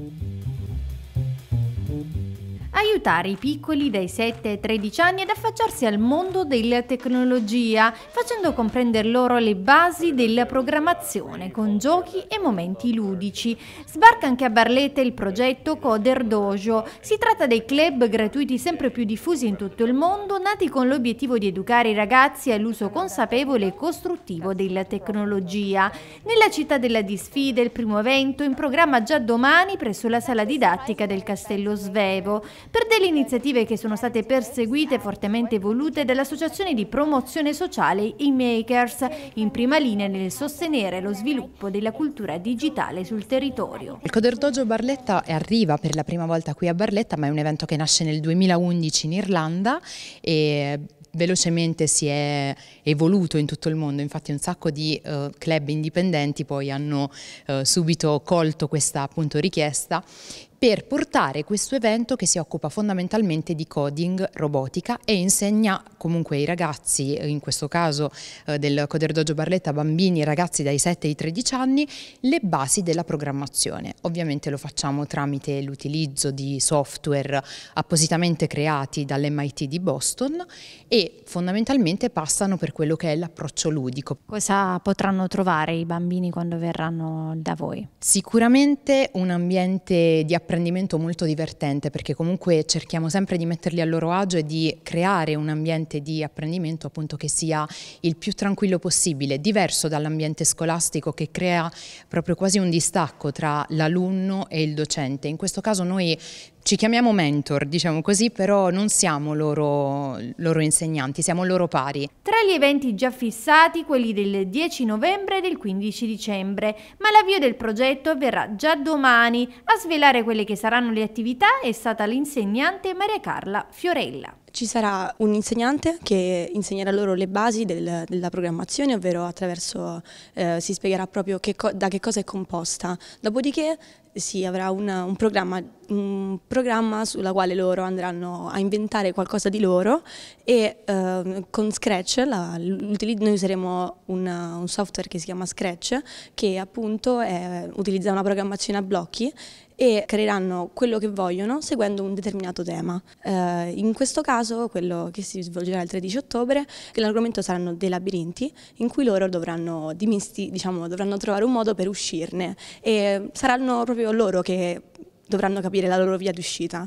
Mm-hmm. aiutare i piccoli dai 7 ai 13 anni ad affacciarsi al mondo della tecnologia, facendo comprendere loro le basi della programmazione con giochi e momenti ludici. Sbarca anche a Barletta il progetto Coder Dojo. Si tratta dei club gratuiti sempre più diffusi in tutto il mondo, nati con l'obiettivo di educare i ragazzi all'uso consapevole e costruttivo della tecnologia. Nella città della disfida il primo evento in programma già domani presso la sala didattica del Castello Svevo per delle iniziative che sono state perseguite e fortemente volute dall'Associazione di Promozione Sociale e Makers, in prima linea nel sostenere lo sviluppo della cultura digitale sul territorio. Il Coderdojo Barletta arriva per la prima volta qui a Barletta, ma è un evento che nasce nel 2011 in Irlanda e velocemente si è evoluto in tutto il mondo, infatti un sacco di uh, club indipendenti poi hanno uh, subito colto questa appunto richiesta per portare questo evento che si occupa fondamentalmente di coding, robotica e insegna comunque ai ragazzi, eh, in questo caso eh, del Coder Dojo Barletta, bambini e ragazzi dai 7 ai 13 anni, le basi della programmazione. Ovviamente lo facciamo tramite l'utilizzo di software appositamente creati dall'MIT di Boston e fondamentalmente passano per quello che è l'approccio ludico. Cosa potranno trovare i bambini quando verranno da voi? Sicuramente un ambiente di approccio apprendimento molto divertente perché comunque cerchiamo sempre di metterli a loro agio e di creare un ambiente di apprendimento appunto che sia il più tranquillo possibile, diverso dall'ambiente scolastico che crea proprio quasi un distacco tra l'alunno e il docente. In questo caso noi ci chiamiamo mentor, diciamo così, però non siamo loro, loro, insegnanti, siamo loro pari. Tra gli eventi già fissati, quelli del 10 novembre e del 15 dicembre, ma l'avvio del progetto avverrà già domani. A svelare quelle che saranno le attività è stata l'insegnante Maria Carla Fiorella. Ci sarà un insegnante che insegnerà loro le basi del, della programmazione, ovvero attraverso, eh, si spiegherà proprio che da che cosa è composta. Dopodiché si avrà una, un, programma, un, programma, sulla quale loro andranno a inventare qualcosa di loro e eh, con Scratch, la, noi useremo una, un software che si chiama Scratch che appunto è, utilizza una programmazione a blocchi e creeranno quello che vogliono seguendo un determinato tema. Eh, in questo caso, quello che si svolgerà il 13 ottobre, l'argomento saranno dei labirinti, in cui loro dovranno, dimisti, diciamo, dovranno trovare un modo per uscirne e saranno proprio loro che dovranno capire la loro via d'uscita.